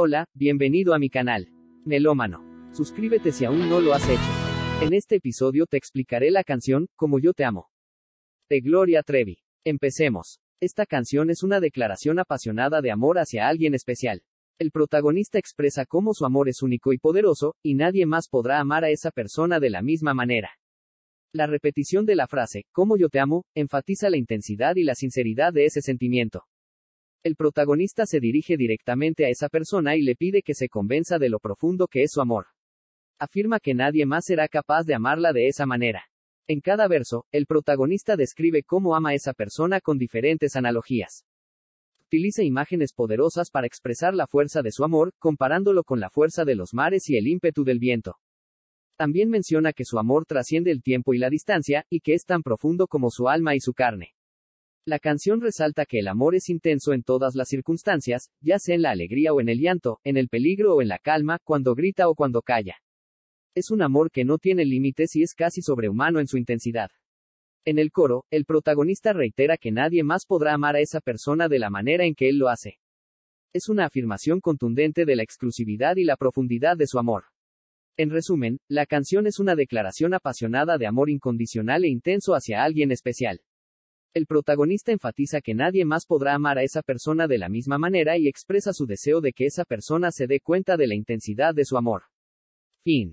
Hola, bienvenido a mi canal. Melómano. Suscríbete si aún no lo has hecho. En este episodio te explicaré la canción, Como yo te amo. De Gloria Trevi. Empecemos. Esta canción es una declaración apasionada de amor hacia alguien especial. El protagonista expresa cómo su amor es único y poderoso, y nadie más podrá amar a esa persona de la misma manera. La repetición de la frase, Como yo te amo, enfatiza la intensidad y la sinceridad de ese sentimiento. El protagonista se dirige directamente a esa persona y le pide que se convenza de lo profundo que es su amor. Afirma que nadie más será capaz de amarla de esa manera. En cada verso, el protagonista describe cómo ama a esa persona con diferentes analogías. Utiliza imágenes poderosas para expresar la fuerza de su amor, comparándolo con la fuerza de los mares y el ímpetu del viento. También menciona que su amor trasciende el tiempo y la distancia, y que es tan profundo como su alma y su carne. La canción resalta que el amor es intenso en todas las circunstancias, ya sea en la alegría o en el llanto, en el peligro o en la calma, cuando grita o cuando calla. Es un amor que no tiene límites y es casi sobrehumano en su intensidad. En el coro, el protagonista reitera que nadie más podrá amar a esa persona de la manera en que él lo hace. Es una afirmación contundente de la exclusividad y la profundidad de su amor. En resumen, la canción es una declaración apasionada de amor incondicional e intenso hacia alguien especial. El protagonista enfatiza que nadie más podrá amar a esa persona de la misma manera y expresa su deseo de que esa persona se dé cuenta de la intensidad de su amor. Fin.